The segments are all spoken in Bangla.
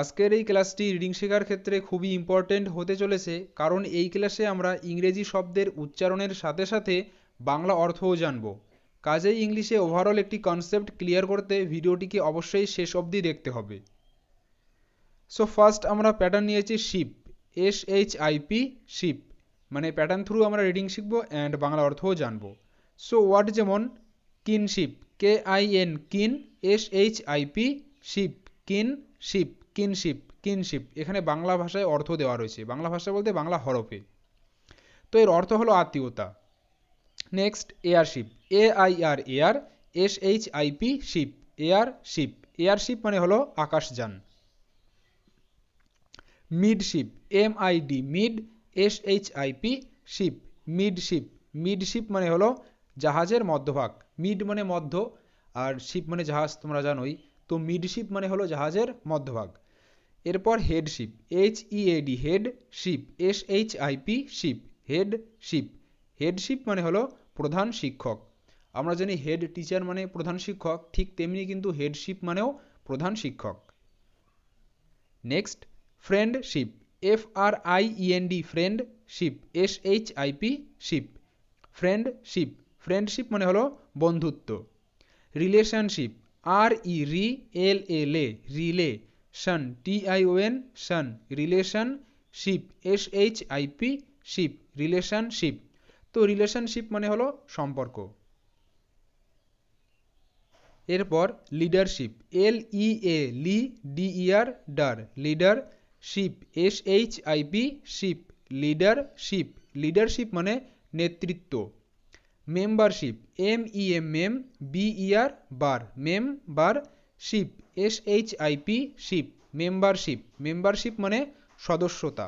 আজকের এই ক্লাসটি রিডিং শেখার ক্ষেত্রে খুবই ইম্পর্ট্যান্ট হতে চলেছে কারণ এই ক্লাসে আমরা ইংরেজি শব্দের উচ্চারণের সাথে সাথে বাংলা অর্থও জানব কাজেই ইংলিশে ওভারঅল একটি কনসেপ্ট ক্লিয়ার করতে ভিডিওটিকে অবশ্যই শেষ অবধি দেখতে হবে সো ফার্স্ট আমরা প্যাটার্ন নিয়েছি ship S H I P ship মানে প্যাটার্ন থ্রু আমরা রিডিং শিখব অ্যান্ড বাংলা অর্থও জানব সো ওয়ার্ড যেমন kinship K I N kin S H I P ship kin ship kinship kinship এখানে বাংলা ভাষায় অর্থ দেওয়া রয়েছে বাংলা ভাষা বলতে বাংলা হরফে তো এর অর্থ হলো আত্মীয়তা next airship A I R air S H I P ship airship airship মানে হলো আকাশযান midship M I D mid S H I P ship midship midship মানে হলো জাহাজের মধ্যভাগ মিড মানে মধ্য আর শিপ মানে জাহাজ তোমরা জানোই তো মিডশিপ মানে হলো জাহাজের মধ্যভাগ এরপর headship H E head headship S H I P ship headship headship মানে হলো প্রধান শিক্ষক আমরা জানি হেড টিচার মানে প্রধান শিক্ষক ঠিক তেমনি কিন্তু হেডশিপ মানেও প্রধান শিক্ষক next friendship F R I E N D friendship S H I P ship friendship friendship মানে হলো বন্ধুত্ব relationship R E re L L A rela tion T I N tion relation relationship S H I P ship relationship তো রিলেশনশিপ মানে হলো সম্পর্ক এরপর leadership L E A lea D E R der leadership S H I P ship leadership leadership মানে নেতৃত্ব membership M E M M ইয়ার ber member ship S H I P ship membership membership মানে সদস্যতা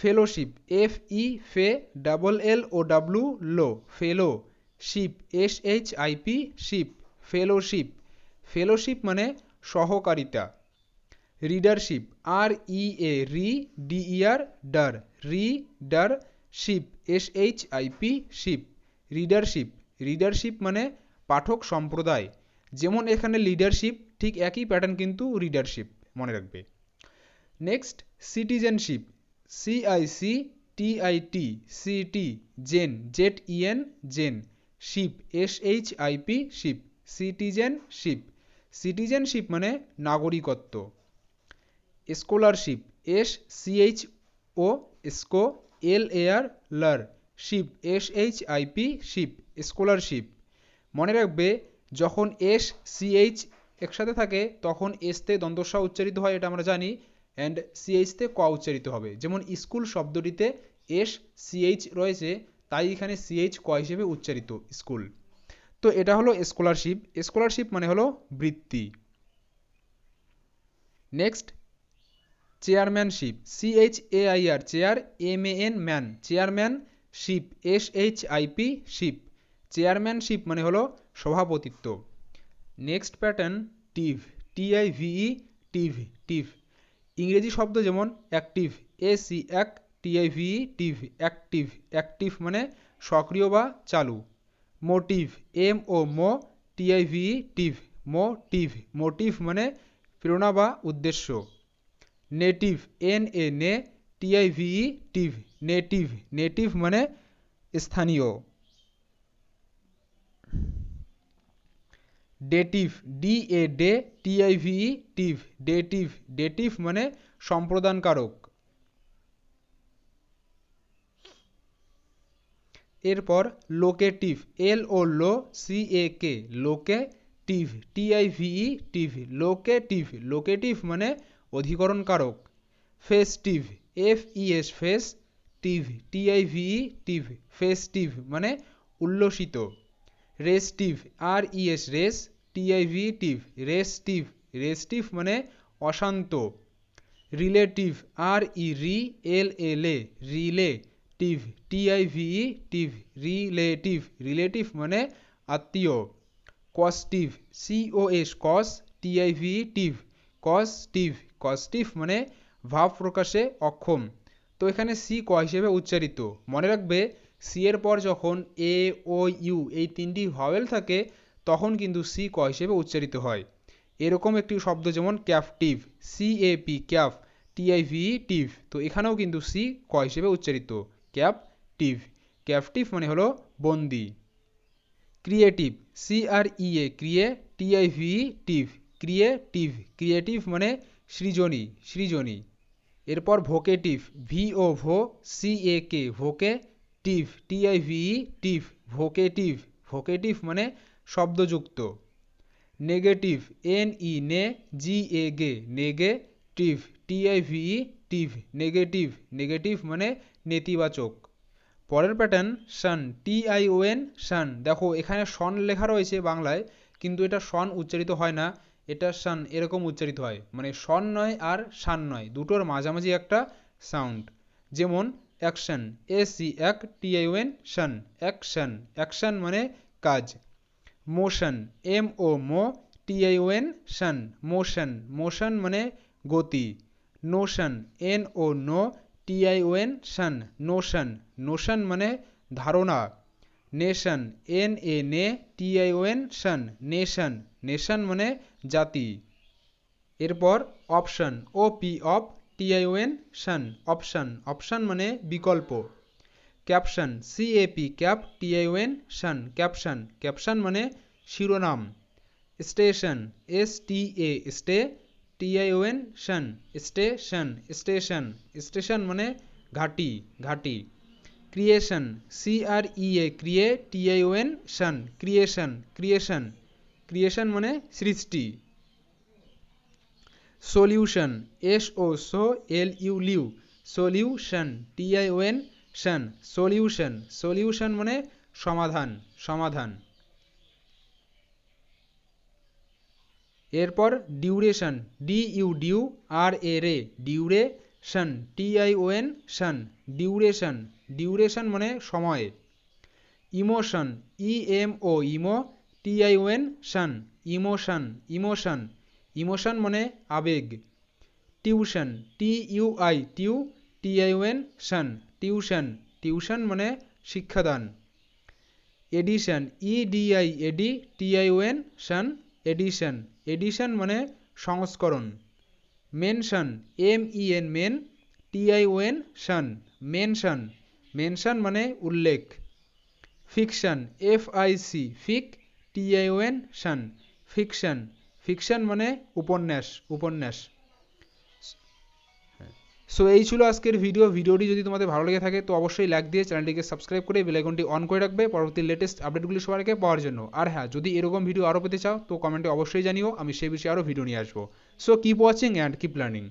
fellowship F E fe double L O W low fellow ship S H I P ship fellowship fellowship মানে সহকারিতা readership R E A rea D der rea der reader ship S H I P ship readership readership মানে পাঠক সম্প্রদায় যেমন এখানে লিডারশিপ ঠিক একই প্যাটার্ন কিন্তু রিডারশিপ মনে রাখবে next citizenship C I C T I T citi zen Z E N zen ship S H I P ship citizenship citizenship মানে নাগরিকত্ব scholarship S C H O scho L A R lar ship S H I P ship scholarship মনে রাখবে যখন এস সিএইচ একসাথে থাকে তখন এসতে দ্বন্দ্বস্ব উচ্চারিত হয় এটা আমরা জানি অ্যান্ড সিএইচতে ক উচ্চারিত হবে যেমন স্কুল শব্দটিতে এস সিএইচ রয়েছে তাই এখানে সিএইচ ক হিসেবে উচ্চারিত স্কুল তো এটা হলো স্কলারশিপ স্কলারশিপ মানে হলো বৃত্তি next chairmanship C H A I R chair M A N man chairman ship S H I P ship chairmanship মানে হলো সভাপতিত্ব next pattern tive T I V E e, tive tive ইংরেজি শব্দ যেমন অ্যাক্টিভ এ সি এক টিআইভিই টিভ অ্যাক্টিভ অ্যাক্টিভ মানে সক্রিয় বা চালু motive M O mo T I V E tive mo tive motive মানে প্রেরণা বা উদ্দেশ্য নেটিভ এন এ নে টিআইভিই টিভ নেটিভ নেটিভ মানে স্থানীয় dative D A da T I V E tive dative dative মানে সম্প্রদানকারক এরপর locative L O lo C A ca tive T I V E tive locative locative মানে অধিকরণকারক festive F E S fes tive T I V E tive festive মানে উল্লসিত restive R E S res T I V restive restive মানে অশান্ত relative R E re L L A relative T I V E tive relative relative মানে আত্মীয় কস্টিভ সিওএস কস টিআইভিই টিভ কস্টিভ কস্টিভ মানে ভাব প্রকাশে অক্ষম তো এখানে সি ক হিসেবে উচ্চারিত মনে রাখবে সি এর পর যখন এ ও ইউ এই তিনটি ভাওয়েল থাকে তখন কিন্তু সি ক হিসেবে উচ্চারিত হয় এরকম একটি শব্দ যেমন captive C A P cap E e, tive তো এখানেও কিন্তু সি ক হিসেবে উচ্চারিত ক্যাপ টিভ ক্যাপটিভ মানে হলো বন্দি creative C R E A crea E e, tive creative creative মানে সৃজনী সৃজনী এরপর vocative V O vo C A ca voca tive E e, tive vocative vocative মানে শব্দযুক্ত negative N E e, ne G A ga negative T I V E tive negative negative মানে নেতিবাচক পরের pattern tion T I O N tion দেখো এখানে সন লেখা রয়েছে বাংলায় কিন্তু এটা সন উচ্চারিত হয় না এটা সান এরকম উচ্চারিত হয় মানে সন নয় আর সান নয় দুটোর মাঝামাঝি একটা সাউন্ড যেমন action A C ac T I O N tion action action মানে কাজ motion M O mo T I O N tion motion motion मने गति notion N O no T I O N tion notion notion मने धारणा nation N A na T I O N tion nation nation মানে জাতি এরপর option O P op T I O N tion option option মানে বিকল্প caption C A P cap T I N tion caption caption मने शिरोनाम station S T A sta T I N tion station station station मान घाटी घाटी creation C R E A crea T I N tion creation creation creation मान सृष्टि solution S O so L U lu solution T I N solution solution solution মানে সমাধান সমাধান এরপর duration D U du R A ra duration T I O N Shaun duration duration মানে সময় emotion E M O emo T I O N tion emotion emotion emotion মানে আবেগ tuition T U I tu T I O N tion tuition tuition মানে শিক্ষাদান edition E D I edi T I O N tion edition edition মানে সংস্করণ mention M E N men T I O N tion mention mention মানে উল্লেখ fiction F I C fic T I O N tion fiction fiction মানে উপন্যাস উপন্যাস সো এই ছিল আজকের ভিডিও ভিডিওটি যদি তোমাদের ভালো লেগে থাকে তো অবশ্যই লাইক দিয়ে চ্যানেলটিকে সাবস্ক্রাইব করে বেলাইকনটি অন করে রাখবে পরবর্তী লেটেস্ট আপডেটগুলি সবার আগে পাওয়ার জন্য আর হ্যাঁ যদি এরকম ভিডিও আরও পেতে চাও তো কমেন্টে অবশ্যই জানিও আমি সেই বিষয়ে আরও ভিডিও নিয়ে আসবো so keep watching and keep learning